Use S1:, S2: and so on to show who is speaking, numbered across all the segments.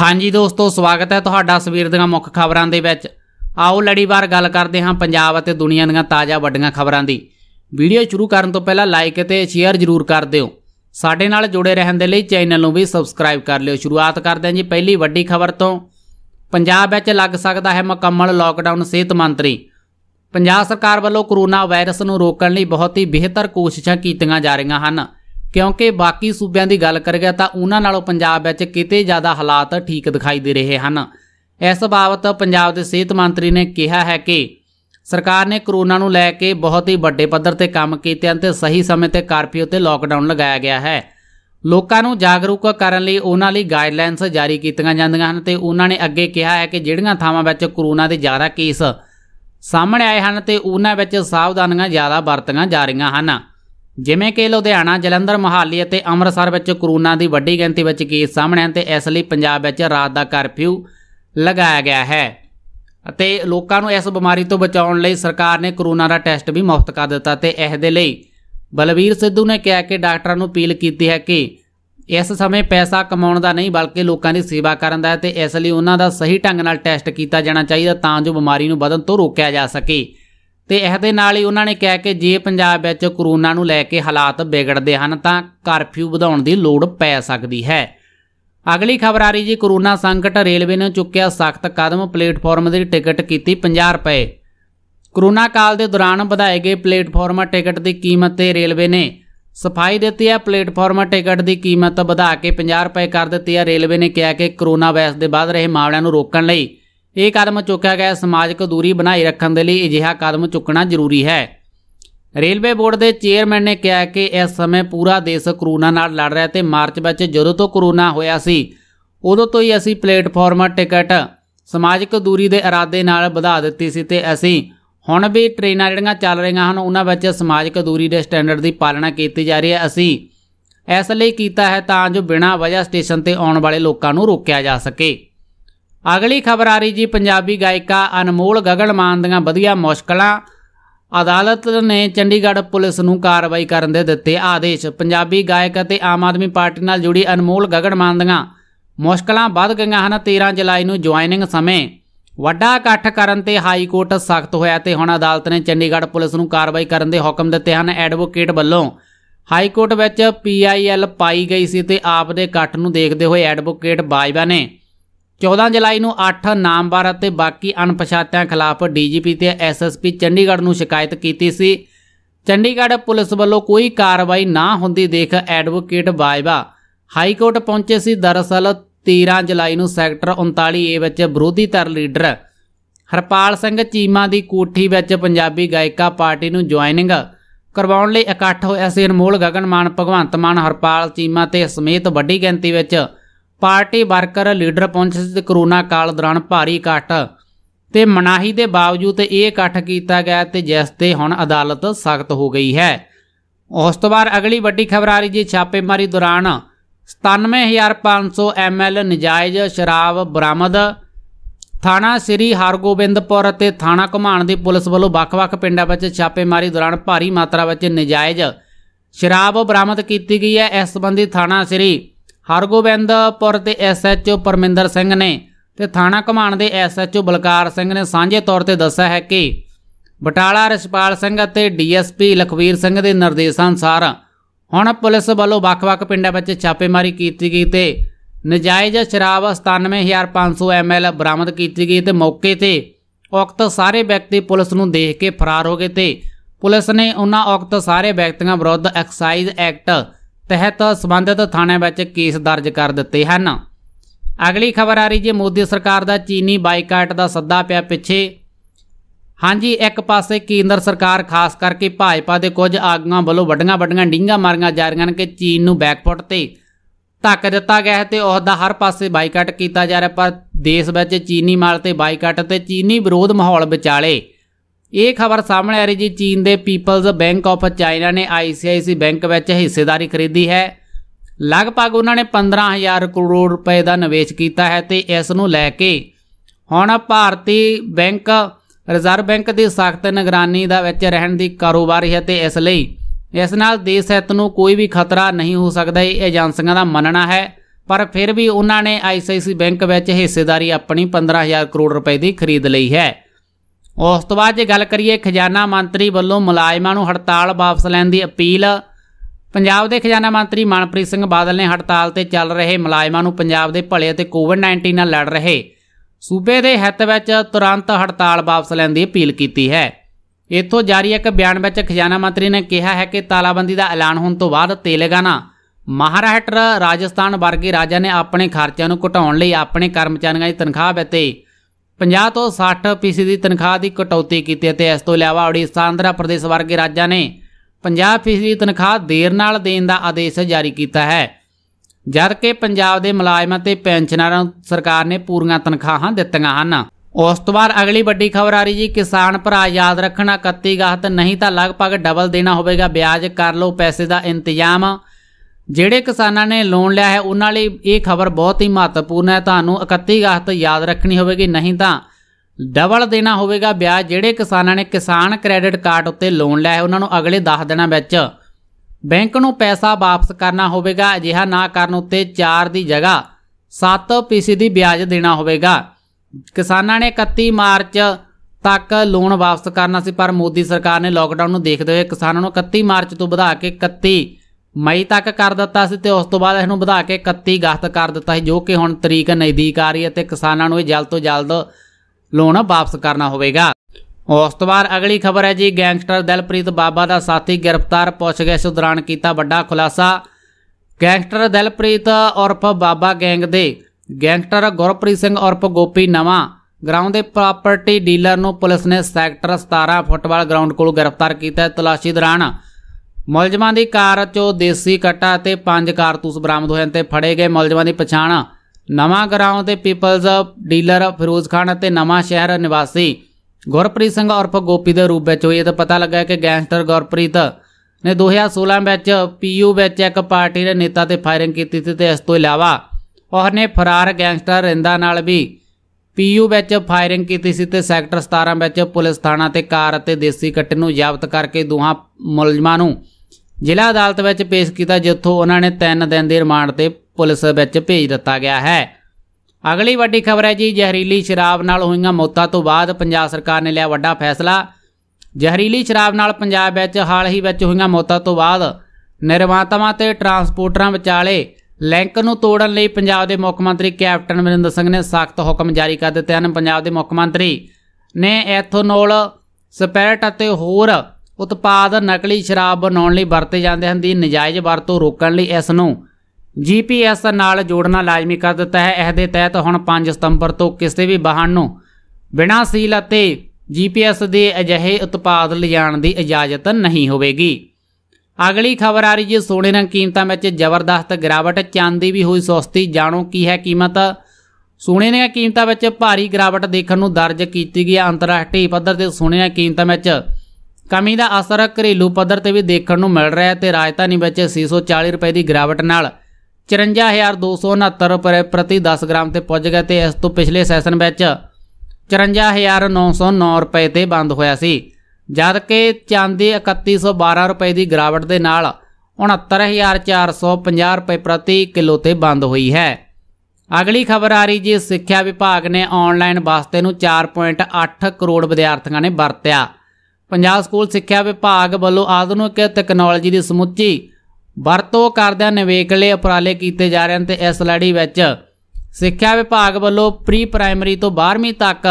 S1: ਹਾਂਜੀ ਦੋਸਤੋ ਸਵਾਗਤ ਹੈ ਤੁਹਾਡਾ ਸਵੇਰ ਦੀਆਂ ਮੁੱਖ ਖਬਰਾਂ ਦੇ ਵਿੱਚ ਆਓ ਲੜੀਵਾਰ ਗੱਲ ਕਰਦੇ ਹਾਂ ਪੰਜਾਬ ਅਤੇ ਦੁਨੀਆ ਦੀਆਂ ਤਾਜ਼ਾ ਵੱਡੀਆਂ ਖਬਰਾਂ ਦੀ ਵੀਡੀਓ ਸ਼ੁਰੂ ਕਰਨ ਤੋਂ ਪਹਿਲਾਂ ਲਾਈਕ ਅਤੇ ਸ਼ੇਅਰ ਜ਼ਰੂਰ ਕਰ ਦਿਓ ਸਾਡੇ ਨਾਲ ਜੁੜੇ ਰਹਿਣ ਦੇ ਲਈ ਚੈਨਲ ਨੂੰ ਵੀ ਸਬਸਕ੍ਰਾਈਬ ਕਰ ਲਿਓ ਸ਼ੁਰੂਆਤ ਕਰਦੇ ਹਾਂ ਜੀ ਪਹਿਲੀ ਵੱਡੀ ਖਬਰ ਤੋਂ ਪੰਜਾਬ ਵਿੱਚ ਲੱਗ ਸਕਦਾ ਹੈ ਮੁਕੰਮਲ ਲਾਕਡਾਊਨ ਸਿਹਤ ਮੰਤਰੀ ਪੰਜਾਬ ਸਰਕਾਰ ਵੱਲੋਂ ਕੋਰੋਨਾ ਵਾਇਰਸ ਨੂੰ ਰੋਕਣ ਲਈ ਬਹੁਤ ਹੀ ਬਿਹਤਰ ਕੋਸ਼ਿਸ਼ਾਂ ਕੀਤੀਆਂ ਜਾ ਰਹੀਆਂ ਹਨ ਕਿਉਂਕਿ ਬਾਕੀ ਸੂਬਿਆਂ ਦੀ ਗੱਲ ਕਰ ਗਿਆ ਤਾਂ ਉਹਨਾਂ ਨਾਲੋਂ ਪੰਜਾਬ ਵਿੱਚ ਕਿਤੇ ਜ਼ਿਆਦਾ ਹਾਲਾਤ ਠੀਕ ਦਿਖਾਈ ਦੇ ਰਹੇ ਹਨ ਇਸ ਬਾਬਤ ਪੰਜਾਬ ਦੇ ਸਿਹਤ ਮੰਤਰੀ ਨੇ ਕਿਹਾ ਹੈ ਕਿ ਸਰਕਾਰ ਨੇ ਕਰੋਨਾ ਨੂੰ ਲੈ ਕੇ ਬਹੁਤ ਹੀ ਵੱਡੇ ਪੱਧਰ ਤੇ ਕੰਮ ਕੀਤੇ ਅਤੇ ਸਹੀ ਸਮੇਂ ਤੇ ਕਾਰਪੀਓ ਤੇ ਲੋਕਡਾਊਨ ਲਗਾਇਆ ਗਿਆ ਹੈ ਲੋਕਾਂ ਨੂੰ ਜਾਗਰੂਕ ਕਰਨ ਲਈ ਉਹਨਾਂ ਲਈ ਗਾਈਡਲਾਈਨਸ ਜਾਰੀ ਕੀਤੀਆਂ ਜਾਂਦੀਆਂ ਹਨ ਤੇ ਉਹਨਾਂ ਨੇ ਅੱਗੇ ਕਿਹਾ ਹੈ ਕਿ ਜਿਹੜੀਆਂ ਥਾਵਾਂ ਵਿੱਚ ਕਰੋਨਾ ਦੇ ਜ਼ਿਆਦਾ ਕੇਸ ਸਾਹਮਣੇ ਆਏ ਹਨ ਤੇ ਉਹਨਾਂ ਵਿੱਚ ਸਾਵਧਾਨੀਆਂ ਜ਼ਿਆਦਾ ਵਰਤੀਆਂ ਜਾ ਰਹੀਆਂ ਹਨ ਜਿਵੇਂ ਕਿ ਲੁਧਿਆਣਾ ਜਲੰਧਰ ਮੁਹਾਲੀ ਅਤੇ ਅੰਮ੍ਰਿਤਸਰ ਵਿੱਚ ਕਰੋਨਾ ਦੀ ਵੱਡੀ ਗਿਣਤੀ ਵਿੱਚ ਕੇਸ ਸਾਹਮਣੇ ਆਣ ਤੇ ਇਸ ਲਈ ਪੰਜਾਬ ਵਿੱਚ ਰਾਤ ਦਾ ਕਰਫਿਊ ਲਗਾਇਆ ਗਿਆ ਹੈ ਅਤੇ ਲੋਕਾਂ ਨੂੰ ਇਸ ਬਿਮਾਰੀ ਤੋਂ ਬਚਾਉਣ ਲਈ ਸਰਕਾਰ ਨੇ ਕਰੋਨਾ ਦਾ ਟੈਸਟ ਵੀ ਮੁਫਤ ਕਰ ਦਿੱਤਾ ਤੇ ਇਸ ਦੇ ਲਈ ਬਲਵੀਰ ਸਿੱਧੂ ਨੇ ਕਿਹਾ ਕਿ ਡਾਕਟਰਾਂ ਨੂੰ ਅਪੀਲ ਕੀਤੀ ਹੈ ਕਿ ਇਸ ਸਮੇਂ ਪੈਸਾ ਕਮਾਉਣ ਦਾ ਨਹੀਂ ਬਲਕਿ ਲੋਕਾਂ ਦੀ ਸੇਵਾ ਕਰਨ ਦਾ ਹੈ ਤੇ ਇਸ ਲਈ ਉਹਨਾਂ ਦਾ ਸਹੀ ਢੰਗ ਨਾਲ ਟੈਸਟ ਕੀਤਾ ਜਾਣਾ ਚਾਹੀਦਾ ਤਾਂ ਜੋ ਬਿਮਾਰੀ ਨੂੰ ਵਧਣ ਤੋਂ ਰੋਕਿਆ ਜਾ ਸਕੇ ਤੇ ਇਸ ਦੇ ਨਾਲ ਹੀ ਉਹਨਾਂ ਨੇ ਕਿਹਾ ਕਿ ਜੇ ਪੰਜਾਬ ਵਿੱਚ ਕਰੋਨਾ ਨੂੰ ਲੈ ਕੇ ਹਾਲਾਤ ਵਿਗੜਦੇ ਹਨ ਤਾਂ ਕਰਫਿਊ ਵਧਾਉਣ ਦੀ ਲੋੜ ਪੈ ਸਕਦੀ ਹੈ ਅਗਲੀ ਖਬਰ ਆ ਰਹੀ ਜੀ ਕਰੋਨਾ ਸੰਕਟ ਰੇਲਵੇ ਨੇ ਚੁੱਕਿਆ ਸਖਤ ਕਦਮ ਪਲੇਟਫਾਰਮ ਦੀ ਟਿਕਟ ਕੀਤੀ 50 ਰੁਪਏ ਕਰੋਨਾ ਕਾਲ ਦੇ ਦੌਰਾਨ ਵਧਾਏ ਗਏ ਪਲੇਟਫਾਰਮ ਟਿਕਟ ਦੀ ਕੀਮਤ ਤੇ ਰੇਲਵੇ ਨੇ ਸਫਾਈ ਦਿੱਤੀ ਹੈ ਪਲੇਟਫਾਰਮ ਟਿਕਟ ਦੀ ਕੀਮਤ ਵਧਾ ਕੇ 50 ਰੁਪਏ ਕਰ ਦਿੱਤੀ ਹੈ ਰੇਲਵੇ ਨੇ ਕਿਹਾ ਕਿ ਕਰੋਨਾ ਵਾਇਰਸ ਦੇ ਵੱਧ ਰਹੇ ਮਾਮਲਿਆਂ ਨੂੰ ਰੋਕਣ ਲਈ ਇਹ ਕਦਮ ਚੁੱਕਿਆ ਗਿਆ ਸਮਾਜਿਕ ਦੂਰੀ ਬਣਾਈ ਰੱਖਣ ਦੇ ਲਈ ਅਜਿਹਾ ਕਦਮ ਚੁੱਕਣਾ ਜ਼ਰੂਰੀ ਹੈ ਰੇਲਵੇ ਬੋਰਡ ਦੇ ਚੇਅਰਮੈਨ ਨੇ ਕਿਹਾ ਕਿ ਇਸ ਸਮੇਂ ਪੂਰਾ ਦੇਸ਼ ਕਰੋਨਾ ਨਾਲ ਲੜ ਰਿਹਾ ਤੇ ਮਾਰਚ ਵਿੱਚ ਜਦੋਂ ਤੋਂ ਕਰੋਨਾ ਹੋਇਆ ਸੀ ਉਦੋਂ ਤੋਂ ਹੀ ਅਸੀਂ ਪਲੇਟਫਾਰਮਾਂ ਟਿਕਟ ਸਮਾਜਿਕ ਦੂਰੀ ਦੇ ਇਰਾਦੇ ਨਾਲ ਵਧਾ ਦਿੱਤੀ ਸੀ ਤੇ ਅਸੀਂ ਹੁਣ ਵੀ ਟ੍ਰੇਨਾਂ ਜਿਹੜੀਆਂ ਚੱਲ ਰਹੀਆਂ ਹਨ ਉਹਨਾਂ ਵਿੱਚ ਸਮਾਜਿਕ ਦੂਰੀ ਦੇ ਸਟੈਂਡਰਡ ਦੀ ਪਾਲਣਾ ਕੀਤੀ ਜਾ ਰਹੀ ਹੈ ਅਸੀਂ ਇਸ ਲਈ ਕੀਤਾ ਹੈ ਤਾਂ ਜੋ ਬਿਨਾਂ ਵਜ੍ਹਾ ਸਟੇਸ਼ਨ ਤੇ ਆਉਣ ਵਾਲੇ ਲੋਕਾਂ ਨੂੰ ਰੋਕਿਆ ਜਾ ਸਕੇ ਅਗਲੀ ਖਬਰ ਆ ਰਹੀ ਜੀ ਪੰਜਾਬੀ ਗਾਇਕਾ ਅਨਮੋਲ ਗਗਨ ਮਾਨ ਦੀਆਂ ਵਧੀਆ ਮੁਸ਼ਕਲਾਂ ਅਦਾਲਤ ਨੇ ਚੰਡੀਗੜ੍ਹ ਪੁਲਿਸ ਨੂੰ ਕਾਰਵਾਈ ਕਰਨ ਦੇ ਦਿੱਤੇ ਆਦੇਸ਼ ਪੰਜਾਬੀ ਗਾਇਕ ਅਤੇ ਆਮ ਆਦਮੀ ਪਾਰਟੀ ਨਾਲ ਜੁੜੀ ਅਨਮੋਲ ਗਗਨ ਮਾਨ ਦੀਆਂ ਮੁਸ਼ਕਲਾਂ ਵੱਧ ਗਈਆਂ ਹਨ 13 ਜੁਲਾਈ ਨੂੰ ਜੁਆਇਨਿੰਗ ਸਮੇਂ ਵੱਡਾ ਇਕੱਠ ਕਰਨ ਤੇ ਹਾਈ ਕੋਰਟ ਸਖਤ ਹੋਇਆ ਤੇ ਹੁਣ ਅਦਾਲਤ ਨੇ ਚੰਡੀਗੜ੍ਹ ਪੁਲਿਸ ਨੂੰ ਕਾਰਵਾਈ ਕਰਨ ਦੇ ਹੁਕਮ ਦਿੱਤੇ ਹਨ ਐਡਵੋਕੇਟ ਵੱਲੋਂ ਹਾਈ ਕੋਰਟ ਵਿੱਚ ਪੀਆਈਐਲ ਪਾਈ ਗਈ ਸੀ ਤੇ ਆਪ ਦੇ ਇਕੱਠ ਨੂੰ ਦੇਖਦੇ ਹੋਏ ਐਡਵੋਕੇਟ ਬਾਜਵਾ ਨੇ 14 ਜੁਲਾਈ ਨੂੰ 8 ਨਾਮਵਾਰ ਅਤੇ ਬਾਕੀ ਅਣਪਛਾਤਿਆਂ ਖਿਲਾਫ ਡੀਜੀਪੀ ਤੇ ਐਸਐਸਪੀ ਚੰਡੀਗੜ੍ਹ ਨੂੰ ਸ਼ਿਕਾਇਤ ਕੀਤੀ ਸੀ ਚੰਡੀਗੜ੍ਹ ਪੁਲਿਸ ਵੱਲੋਂ ਕੋਈ ਕਾਰਵਾਈ ਨਾ ਹੁੰਦੀ ਦੇਖ ਐਡਵੋਕੇਟ ਬਾਜਵਾ ਹਾਈ ਕੋਰਟ ਪਹੁੰਚੇ ਸੀ ਦਰਅਸਲ 13 ਜੁਲਾਈ ਨੂੰ ਸੈਕਟਰ 39A ਵਿੱਚ ਵਿਰੋਧੀ ਧਿਰ ਲੀਡਰ ਹਰਪਾਲ ਸਿੰਘ ਚੀਮਾ ਦੀ ਕੋਠੀ ਵਿੱਚ ਪੰਜਾਬੀ ਗਾਇਕਾ ਪਾਰਟੀ ਨੂੰ ਜੁਆਇਨਿੰਗ ਕਰਵਾਉਣ ਲਈ ਇਕੱਠ ਹੋਇਆ ਸੀ ਅਨਮੋਲ ਗਗਨ ਮਾਨ ਭਗਵੰਤ ਮਾਨ ਹਰਪਾਲ ਚੀਮਾ ਤੇ ਸਮੇਤ ਵੱਡੀ ਗਿਣਤੀ ਵਿੱਚ ਪਾਰਟੀ ਵਰਕਰ ਲੀਡਰ ਪਹੁੰਚੇ ਸੀ ਤੇ ਕਰੋਨਾ ਕਾਲ ਦੌਰਾਨ ਭਾਰੀ ਇਕੱਠ ਤੇ ਮਨਾਹੀ ਦੇ ਬਾਵਜੂਦ ਇਹ ਇਕੱਠ ਕੀਤਾ ਗਿਆ ਤੇ ਜਿਸ ਤੇ ਹੁਣ ਅਦਾਲਤ ਸਖਤ ਹੋ ਗਈ ਹੈ ਉਸ ਤੋਂ ਬਾਅਦ ਅਗਲੀ ਵੱਡੀ ਖਬਰ ਆ ਰਹੀ ਜੀ ਛਾਪੇਮਾਰੀ ਦੌਰਾਨ 97500 ਐਮਐਲ ਨਜਾਇਜ਼ ਸ਼ਰਾਬ ਬਰਾਮਦ ਥਾਣਾ ਸ੍ਰੀ ਹਰਗੋਬਿੰਦਪੁਰ ਅਤੇ ਥਾਣਾ ਕਮਾਨ ਦੀ ਪੁਲਿਸ ਵੱਲੋਂ ਵੱਖ-ਵੱਖ ਪਿੰਡਾਂ ਵਿੱਚ ਛਾਪੇਮਾਰੀ ਦੌਰਾਨ ਭਾਰੀ ਮਾਤਰਾ ਵਿੱਚ ਨਜਾਇਜ਼ ਸ਼ਰਾਬ ਬਰਾਮਦ ਕੀਤੀ ਗਈ ਹੈ ਇਸ ਸੰਬੰਧੀ ਥਾਣਾ ਸ੍ਰੀ ਹਰਗੋਬਿੰਦ ਪੁਰ ਦੇ ਐਸਐਚਓ ਪਰਮਿੰਦਰ ਸਿੰਘ ਨੇ ਤੇ ਥਾਣਾ ਕਮਾਨ ਦੇ ਐਸਐਚਓ ਬਲਕਾਰ ਸਿੰਘ ਨੇ ਸਾਂਝੇ ਤੌਰ ਤੇ ਦੱਸਿਆ ਹੈ ਕਿ ਬਟਾਲਾ ਰਸ਼ਪਾਲ ਸਿੰਘ ਅਤੇ ਡੀਐਸਪੀ ਲਖਵੀਰ ਸਿੰਘ ਦੇ ਨਿਰਦੇਸ਼ਾਂ ਅਨੁਸਾਰ ਹੁਣ ਪੁਲਿਸ ਵੱਲੋਂ ਵੱਖ-ਵੱਖ ਪਿੰਡਾਂ ਵਿੱਚ ਛਾਪੇਮਾਰੀ ਕੀਤੀ ਗਈ ਤੇ ਨਜਾਇਜ਼ ਸ਼ਰਾਬ 97500 ਐਮਐਲ ਬਰਾਮਦ ਕੀਤੀ ਗਈ ਤੇ ਮੌਕੇ ਤੇ ਉਕਤ ਸਾਰੇ ਵਿਅਕਤੀ ਪੁਲਿਸ ਨੂੰ ਦੇਖ ਕੇ ਫਰਾਰ ਹੋ ਗਏ ਤੇ ਪੁਲਿਸ ਨੇ ਉਹਨਾਂ ਉਕਤ ਸਾਰੇ ਵਿਅਕਤੀਆਂ ਵਿਰੁੱਧ ਐਕਸਾਈਜ਼ ਐਕਟ ਤਹਿਤ ਸਬੰਧਤ ਥਾਣੇ ਵਿੱਚ ਕੇਸ ਦਰਜ ਕਰ ਦਿੱਤੇ ਹਨ ਅਗਲੀ ਖਬਰ ਆ ਰਹੀ ਜੀ ਮੋਦੀ ਸਰਕਾਰ ਦਾ ਚੀਨੀ ਬਾਈਕਾਟ ਦਾ ਸੱਦਾ ਪਿਆ ਪਿੱਛੇ ਹਾਂਜੀ ਇੱਕ ਪਾਸੇ ਕੇਂਦਰ ਸਰਕਾਰ ਖਾਸ ਕਰਕੇ ਭਾਜਪਾ ਦੇ ਕੁਝ ਆਗੂਆਂ ਵੱਲੋਂ ਵੱਡੀਆਂ-ਵੱਡੀਆਂ ਡਿੰਗਾਂ ਮਾਰੀਆਂ ਜਾ ਰਹੀਆਂ ਨੇ ਕਿ ਚੀਨ ਨੂੰ ਬੈਕਫੁੱਟ ਤੇ ਧੱਕ ਦਿੱਤਾ ਗਿਆ ਹੈ ਤੇ ਉਸ ਦਾ ਹਰ ਪਾਸੇ ਬਾਈਕਾਟ ਕੀਤਾ ਜਾ ਰਿਹਾ ਪਰ ਦੇਸ਼ ਵਿੱਚ ਚੀਨੀ ਮਾਲ ਤੇ ਬਾਈਕਾਟ ਤੇ ਚੀਨੀ ਵਿਰੋਧ ਮਾਹੌਲ ਵਿਚਾਲੇ ਇਹ ਖਬਰ ਸਾਹਮਣੇ ਆ ਰਹੀ ਜੀ ਚੀਨ ਦੇ ਪੀਪਲਜ਼ ਬੈਂਕ ਆਫ ਚਾਈਨਾ ਨੇ ICICI ਬੈਂਕ ਵਿੱਚ ਹਿੱਸੇਦਾਰੀ ਖਰੀਦੀ ਹੈ ਲਗਭਗ ਉਹਨਾਂ ਨੇ 15000 ਕਰੋੜ ਰੁਪਏ ਦਾ ਨਿਵੇਸ਼ ਕੀਤਾ ਹੈ ਤੇ ਇਸ ਨੂੰ ਲੈ ਕੇ ਹੁਣ ਭਾਰਤੀ ਬੈਂਕ ਰਿਜ਼ਰਵ ਬੈਂਕ ਦੀ ਸਖਤ ਨਿਗਰਾਨੀ ਦਾ ਵਿੱਚ ਰਹਿਣ ਦੀ ਕਾਰੋਬਾਰੀ ਹੈ ਤੇ ਇਸ ਲਈ ਇਸ ਨਾਲ ਦੇਸ਼ ਹਿੱਤ ਨੂੰ ਕੋਈ ਵੀ ਖਤਰਾ ਨਹੀਂ ਹੋ ਸਕਦਾ ਇਹ ਏਜੰਸੀਆਂ ਦਾ ਮੰਨਣਾ ਹੈ ਪਰ ਫਿਰ ਵੀ ਉਹਨਾਂ ਨੇ ICICI ਬੈਂਕ ਵਿੱਚ ਹਿੱਸੇਦਾਰੀ ਆਪਣੀ 15000 ਕਰੋੜ ਰੁਪਏ ਦੀ ਖਰੀਦ ਲਈ ਹੈ ਉਸ ਤੋਂ ਬਾਅਦ ਜੇ ਗੱਲ ਕਰੀਏ ਖਜ਼ਾਨਾ ਮੰਤਰੀ ਵੱਲੋਂ ਮੁਲਾਜ਼ਮਾਂ ਨੂੰ ਹੜਤਾਲ ਵਾਪਸ ਲੈਣ ਦੀ ਅਪੀਲ ਪੰਜਾਬ ਦੇ ਖਜ਼ਾਨਾ ਮੰਤਰੀ ਮਨਪ੍ਰੀਤ ਸਿੰਘ ਬਾਦਲ ਨੇ ਹੜਤਾਲ ਤੇ ਚੱਲ ਰਹੇ ਮੁਲਾਜ਼ਮਾਂ ਨੂੰ ਪੰਜਾਬ ਦੇ ਭਲੇ ਅਤੇ ਕੋਵਿਡ-19 ਨਾਲ ਲੜ ਰਹੇ ਸੂਬੇ ਦੇ ਹਿੱਤ ਵਿੱਚ ਤੁਰੰਤ ਹੜਤਾਲ ਵਾਪਸ ਲੈਣ ਦੀ ਅਪੀਲ ਕੀਤੀ ਹੈ ਇਥੋਂ ਜਾਰੀ ਇੱਕ ਬਿਆਨ ਵਿੱਚ ਖਜ਼ਾਨਾ ਮੰਤਰੀ ਨੇ ਕਿਹਾ ਹੈ ਕਿ ਤਾਲਾਬੰਦੀ ਦਾ ਐਲਾਨ ਹੋਣ ਤੋਂ ਬਾਅਦ ਤੇਲੰਗਾਨਾ ਮਹਾਰਾਸ਼ਟਰ ਰਾਜਸਥਾਨ ਵਰਗੇ ਰਾਜਾਂ ਨੇ ਆਪਣੇ ਖਰਚਿਆਂ ਨੂੰ ਘਟਾਉਣ ਲਈ ਆਪਣੇ ਕਰਮਚਾਰੀਆਂ ਦੀ ਤਨਖਾਹ ਅਤੇ 50 ਤੋਂ 60% ਦੀ ਤਨਖਾਹ ਦੀ ਕਟੌਤੀ ਕੀਤੀ ਅਤੇ ਇਸ ਤੋਂ ਇਲਾਵਾ ਓਡੀਸ਼ਾ ਆਂਧਰਾ ਪ੍ਰਦੇਸ਼ ਵਰਗੇ ਰਾਜਾਂ ਨੇ 50% ਦੀ ਤਨਖਾਹ ਦੇਰ ਨਾਲ ਦੇਣ ਦਾ ਆਦੇਸ਼ ਜਾਰੀ ਕੀਤਾ ਹੈ ਜਦ ਕਿ ਪੰਜਾਬ ਦੇ ਮੁਲਾਜ਼ਮਾਂ ਤੇ ਪੈਨਸ਼ਨਰਾਂ ਨੂੰ ਸਰਕਾਰ ਨੇ ਪੂਰੀਆਂ ਤਨਖਾਹਾਂ ਦਿੱਤੀਆਂ ਹਨ ਉਸ ਤੋਂ ਬਾਅਦ ਅਗਲੀ ਵੱਡੀ ਖਬਰ ਆ ਰਹੀ ਜੀ ਕਿਸਾਨ ਭਰਾ ਯਾਦ ਰੱਖਣਾ 31 ਅਗਸਤ ਨਹੀਂ ਤਾਂ ਲਗਭਗ ਡਬਲ ਦੇਣਾ ਹੋਵੇਗਾ ਵਿਆਜ ਕਰ ਲਓ ਪੈਸੇ ਦਾ ਇੰਤਜ਼ਾਮ ਜਿਹੜੇ ਕਿਸਾਨਾਂ ਨੇ ਲੋਨ ਲਿਆ ਹੈ ਉਹਨਾਂ ਲਈ ਇਹ ਖਬਰ ਬਹੁਤ ਹੀ ਮਹੱਤਵਪੂਰਨ ਹੈ ਤੁਹਾਨੂੰ 31 ਅਗਸਤ ਯਾਦ ਰੱਖਣੀ ਹੋਵੇਗੀ ਨਹੀਂ ਤਾਂ ਡਬਲ ਦੇਣਾ ਹੋਵੇਗਾ ਵਿਆਜ ਜਿਹੜੇ ਕਿਸਾਨਾਂ ਨੇ ਕਿਸਾਨ ਕ੍ਰੈਡਿਟ ਕਾਰਡ ਉੱਤੇ ਲੋਨ ਲਿਆ ਹੈ ਉਹਨਾਂ ਨੂੰ ਅਗਲੇ 10 ਦਿਨਾਂ ਵਿੱਚ ਬੈਂਕ ਨੂੰ ਪੈਸਾ ਵਾਪਸ ਕਰਨਾ ਹੋਵੇਗਾ ਅਜਿਹਾ ਨਾ ਕਰਨ ਉੱਤੇ 4 ਦੀ ਜਗ੍ਹਾ 7% ਦੀ ਵਿਆਜ ਦੇਣਾ ਹੋਵੇਗਾ ਕਿਸਾਨਾਂ ਨੇ 31 ਮਾਰਚ ਤੱਕ ਲੋਨ ਵਾਪਸ ਕਰਨਾ ਸੀ ਪਰ ਮੋਦੀ ਸਰਕਾਰ ਨੇ ਲਾਕਡਾਊਨ ਨੂੰ ਦੇਖਦੇ ਹੋਏ ਕਿਸਾਨਾਂ ਨੂੰ 31 ਮਾਰਚ ਤੋਂ ਵਧਾ ਕੇ 31 ਮਈ ਤੱਕ ਕਰ ਦਿੱਤਾ ਸੀ ਤੇ ਉਸ ਤੋਂ ਬਾਅਦ ਨੂੰ ਵਧਾ ਕੇ 31 ਅਗਸਤ ਕਰ ਦਿੱਤਾ ਸੀ ਜੋ ਕਿ ਹੁਣ ਤਰੀਕ ਨਜ਼ਦੀਕ ਆ ਰਹੀ ਹੈ ਤੇ ਕਿਸਾਨਾਂ ਨੂੰ ਇਹ ਜਲਦ ਤੋਂ ਜਲਦ ਲੋਨ ਵਾਪਸ ਕਰਨਾ ਹੋਵੇਗਾ ਉਸ ਤੋਂ ਬਾਅਦ ਅਗਲੀ ਖਬਰ ਹੈ ਜੀ ਗੈਂਗਸਟਰ ਦਲਪ੍ਰੀਤ ਬਾਬਾ ਦਾ ਸਾਥੀ ਗ੍ਰਿਫਤਾਰ ਗਿਆ ਸੀ ਦੌਰਾਨ ਕੀਤਾ ਵੱਡਾ ਖੁਲਾਸਾ ਗੈਂਗਸਟਰ ਦਲਪ੍ਰੀਤ ਉਰਫ ਬਾਬਾ ਗੈਂਗ ਦੇ ਗੈਂਗਸਟਰ ਗੁਰਪ੍ਰੀਤ ਸਿੰਘ ਉਰਫ ਗੋਪੀ ਨਵਾਂ ਗਰਾਊਂਡ ਦੇ ਪ੍ਰਾਪਰਟੀ ਡੀਲਰ ਨੂੰ ਪੁਲਿਸ ਨੇ ਸੈਕਟਰ 17 ਫੁੱਟਬਾਲ ਗਰਾਊਂਡ ਕੋਲ ਗ੍ਰਿਫਤਾਰ ਕੀਤਾ ਤਲਾਸ਼ੀ ਦੌਰਾਨ ਮੁਲਜ਼ਮਾਂ ਦੀ ਕਾਰ 'ਚੋਂ ਦੇਸੀ ਕਟਾ ਅਤੇ ਪੰਜ ਕਾਰਤੂਸ ਬਰਾਮਦ ਹੋਏ ਤੇ ਫੜੇ ਗਏ ਮੁਲਜ਼ਮਾਂ ਦੀ ਪਛਾਣ ਨਵਾਂ ਗਰਾਉਂ ਦੇ ਪੀਪਲਜ਼ ਡੀਲਰ ਫਿਰੋਜ਼ ਖਾਨ ਅਤੇ ਨਵਾਂ ਸ਼ਹਿਰ ਨਿਵਾਸੀ ਗੁਰਪ੍ਰੀਤ ਸਿੰਘ ਉਰਫ ਗੋਪੀ ਦੇ ਰੂਪ ਵਿੱਚ ਹੋਈ ਤਾਂ ਪਤਾ ਲੱਗਾ ਕਿ ਗੈਂਗਸਟਰ ਗੁਰਪ੍ਰੀਤ ਨੇ 2016 ਵਿੱਚ ਪੀਯੂ ਵਿੱਚ ਇੱਕ ਪਾਰਟੀ ਦੇ ਨੇਤਾ ਤੇ ਫਾਇਰਿੰਗ ਕੀਤੀ ਸੀ ਤੇ ਇਸ ਤੋਂ ਇਲਾਵਾ ਉਹਨੇ ਫਰਾਰ ਗੈਂਗਸਟਰ ਰਿੰਦਾ ਨਾਲ ਵੀ ਪੀਯੂ ਵਿੱਚ ਫਾਇਰਿੰਗ ਕੀਤੀ ਸੀ ਤੇ ਸੈਕਟਰ 17 ਵਿੱਚ ਪੁਲਿਸ ਥਾਣਾ ਤੇ ਕਾਰ ਅਤੇ ਦੇਸੀ ਕੱਟੇ ਨੂੰ ਜ਼ਬਤ ਕਰਕੇ ਦੋਹਾਂ ਮੁਲਜ਼ਮਾਂ ਨੂੰ ਜ਼ਿਲ੍ਹਾ ਅਦਾਲਤ ਵਿੱਚ ਪੇਸ਼ ਕੀਤਾ ਜਿੱਥੋਂ ਉਹਨਾਂ ਨੇ 3 ਦਿਨ ਦੀ ਰਿਮਾਂਡ ਤੇ ਪੁਲਿਸ ਵਿੱਚ ਭੇਜ ਦਿੱਤਾ ਗਿਆ ਹੈ ਅਗਲੀ ਵੱਡੀ ਖਬਰ ਹੈ ਜੀ ਜ਼ਹਿਰੀਲੀ ਸ਼ਰਾਬ ਨਾਲ ਹੋਈਆਂ ਮੌਤਾਂ ਤੋਂ ਬਾਅਦ ਪੰਜਾਬ ਸਰਕਾਰ ਨੇ ਲਿਆ ਵੱਡਾ ਫੈਸਲਾ ਜ਼ਹਿਰੀਲੀ ਸ਼ਰਾਬ ਨਾਲ ਪੰਜਾਬ ਵਿੱਚ ਹਾਲ ਹੀ ਵਿੱਚ ਹੋਈਆਂ ਮੌਤਾਂ ਤੋਂ ਬਾਅਦ ਨਿਰਮਾਤਾਵਾਂ ਤੇ ਟਰਾਂਸਪੋਰਟਰਾਂ ਵਿਚਾਲੇ ਲਿੰਕ ਨੂੰ ਤੋੜਨ ਲਈ ਪੰਜਾਬ ਦੇ ਮੁੱਖ ਮੰਤਰੀ ਕੈਪਟਨ ਅਮਰਿੰਦਰ ਸਿੰਘ ਨੇ ਸਖਤ ਹੁਕਮ ਜਾਰੀ ਕਰ ਦਿੱਤੇ ਹਨ ਪੰਜਾਬ ਦੇ ਮੁੱਖ ਮੰਤਰੀ ਨੇ ਐਥੋਨੋਲ ਸਪੈਰਟ ਅਤੇ ਹੋਰ ਉਤਪਾਦ ਨਕਲੀ ਸ਼ਰਾਬ ਬਣਾਉਣ ਲਈ ਵਰਤੇ ਜਾਂਦੇ ਹਨ ਦੀ ਨਜਾਇਜ਼ ਵਰਤੋਂ ਰੋਕਣ ਲਈ ਇਸ ਨੂੰ ਜੀਪੀਐਸ ਨਾਲ ਜੋੜਨਾ ਲਾਜ਼ਮੀ ਕਰ ਦਿੱਤਾ ਹੈ ਇਸ ਦੇ ਤਹਿਤ ਹੁਣ 5 ਸਤੰਬਰ ਤੋਂ ਕਿਸੇ ਵੀ ਵਾਹਨ ਨੂੰ ਬਿਨਾਂ ਸੀਲ ਅਤੇ ਜੀਪੀਐਸ ਦੇ ਅਜਿਹੇ ਉਤਪਾਦ ਲਿਜਾਣ ਦੀ ਇਜਾਜ਼ਤ ਨਹੀਂ ਹੋਵੇਗੀ ਅਗਲੀ ਖਬਰ ਆ ਰਹੀ ਜੀ ਸੋਨੇ ਦੀਆਂ ਕੀਮਤਾਂ ਵਿੱਚ ਜ਼ਬਰਦਸਤ ਗਿਰਾਵਟ ਚਾਂਦੀ ਵੀ ਹੋਈ ਸਸਤੀ ਜਾਣੋ ਕੀ ਹੈ ਕੀਮਤ ਸੋਨੇ ਦੀਆਂ ਕੀਮਤਾਂ ਵਿੱਚ ਭਾਰੀ ਗਿਰਾਵਟ ਦੇਖਣ ਨੂੰ ਦਰਜ ਕੀਤੀ ਗਈ ਅੰਤਰਰਾਸ਼ਟਰੀ ਪੱਧਰ ਤੇ ਸੋਨੇ ਦੀਆਂ ਕੀਮਤਾਂ ਵਿੱਚ ਕਮੀ ਦਾ ਅਸਰ ਘਰੇਲੂ ਪੱਧਰ ਤੇ ਵੀ ਦੇਖਣ ਨੂੰ ਮਿਲ ਰਿਹਾ ਹੈ ਤੇ ਰਾਜਧਾਨੀ ਵਿੱਚ 640 ਰੁਪਏ ਦੀ ਗਿਰਾਵਟ ਨਾਲ 54269 ਰੁਪਏ ਪ੍ਰਤੀ 10 ਗ੍ਰਾਮ ਤੇ ਪੁੱਜ ਗਿਆ ਤੇ ਇਸ ਤੋਂ ਪਿਛਲੇ ਸੈਸ਼ਨ ਵਿੱਚ 54909 ਰੁਪਏ ਤੇ ਬੰਦ ਹੋਇਆ ਸੀ ਜਦ ਕਿ ਚਾਂਦੀ 3112 ਰੁਪਏ ਦੀ ਗਿਰਾਵਟ ਦੇ ਨਾਲ 69450 ਰੁਪਏ ਪ੍ਰਤੀ ਕਿਲੋ ਤੇ ਬੰਦ ਹੋਈ ਹੈ ਅਗਲੀ ਖਬਰ ਆ ਰਹੀ ਜੀ ਸਿੱਖਿਆ ਵਿਭਾਗ ਨੇ ਆਨਲਾਈਨ ਵਾਸਤੇ ਨੂੰ 4.8 ਕਰੋੜ ਵਿਦਿਆਰਥੀਆਂ ਨੇ ਵਰਤਿਆ ਪੰਜਾਬ ਸਕੂਲ ਸਿੱਖਿਆ ਵਿਭਾਗ ਵੱਲੋਂ ਆਧੁਨਿਕ ਟੈਕਨੋਲੋਜੀ ਦੀ ਸਮੁੱਚੀ ਵਰਤੋਂ ਕਰਦਿਆਂ ਨਵੇਕਲੇ ਉਪਰਾਲੇ ਕੀਤੇ ਜਾ ਰਹੇ ਹਨ ਤੇ ਇਸ ਲੜੀ ਵਿੱਚ ਸਿੱਖਿਆ ਵਿਭਾਗ ਵੱਲੋਂ ਪ੍ਰੀ ਪ੍ਰਾਇਮਰੀ ਤੋਂ 12ਵੀਂ ਤੱਕ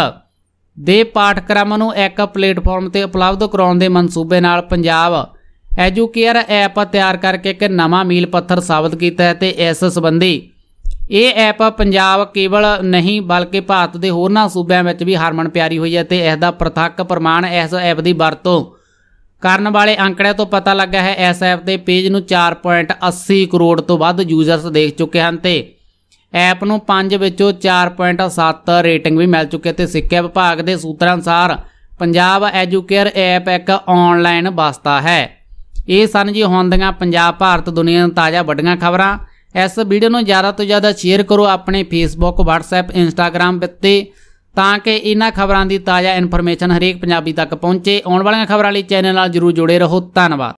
S1: ਦੇ ਪਾਠਕ੍ਰਮ ਨੂੰ ਇੱਕ ਪਲੇਟਫਾਰਮ ਤੇ ਉਪਲਬਧ ਕਰਾਉਣ ਦੇ ਮਨਸੂਬੇ ਨਾਲ ਪੰਜਾਬ ਐਜੂਕੇਅਰ ਐਪ ਤਿਆਰ ਕਰਕੇ ਇੱਕ ਨਵਾਂ ਮੀਲ ਪੱਥਰ ਸਾਬਤ ਕੀਤਾ ਹੈ ਤੇ ਇਸ ਸੰਬੰਧੀ ਇਹ ਐਪ ਪੰਜਾਬ ਕੇਵਲ ਨਹੀਂ ਬਲਕਿ ਭਾਰਤ ਦੇ ਹੋਰਨਾਂ ਸੂਬਿਆਂ ਵਿੱਚ ਵੀ ਹਰਮਨ ਪਿਆਰੀ ਹੋਈ ਹੈ ਤੇ ਇਸ ਦਾ ਪ੍ਰਤੱਖ ਪ੍ਰਮਾਣ ਇਸ ਐਪ ਦੀ ਵਰਤੋਂ ਕਰਨ ਵਾਲੇ ਅੰਕੜਿਆਂ ਤੋਂ ਪਤਾ ਲੱਗਾ ਹੈ ਇਸ ਐਪ ਦੇ ਪੇਜ ਨੂੰ 4.80 ਕਰੋੜ ਤੋਂ ਵੱਧ ਯੂਜ਼ਰਸ ਦੇਖ ਚੁੱਕੇ ਹਨ ਤੇ ਐਪ ਨੂੰ 5 ਵਿੱਚੋਂ 4.7 ਰੇਟਿੰਗ ਵੀ ਮਿਲ ਚੁੱਕੀ ਹੈ ਤੇ ਸਿੱਖਿਆ ਵਿਭਾਗ ਦੇ ਸੂਤਰਾਂ ਅਨੁਸਾਰ ਪੰਜਾਬ ਐਜੂਕੇਅਰ ਐਪ ਇੱਕ ਆਨਲਾਈਨ ਵਸਤਾ ਹੈ ਇਹ ਸਨ ਜੀ ਹੁੰਦੀਆਂ ਪੰਜਾਬ ਭਾਰਤ ਦੁਨੀਆ ਦੀਆਂ ਤਾਜ਼ਾ ਵੱਡੀਆਂ ਖਬਰਾਂ ਇਸ ਵੀਡੀਓ ਨੂੰ ਜ਼ਿਆਦਾ ਤੋਂ ਜ਼ਿਆਦਾ ਸ਼ੇਅਰ ਕਰੋ ਆਪਣੇ ਫੇਸਬੁੱਕ WhatsApp Instagram ਉੱਤੇ ਤਾਂ ਕਿ ਇਹਨਾਂ ਖਬਰਾਂ ਦੀ ਤਾਜ਼ਾ ਇਨਫੋਰਮੇਸ਼ਨ ਹਰੇਕ ਪੰਜਾਬੀ ਤੱਕ ਪਹੁੰਚੇ ਆਉਣ ਵਾਲੀਆਂ ਖਬਰਾਂ ਲਈ ਚੈਨਲ ਨਾਲ ਜਰੂਰ ਜੁੜੇ ਰਹੋ ਧੰਨਵਾਦ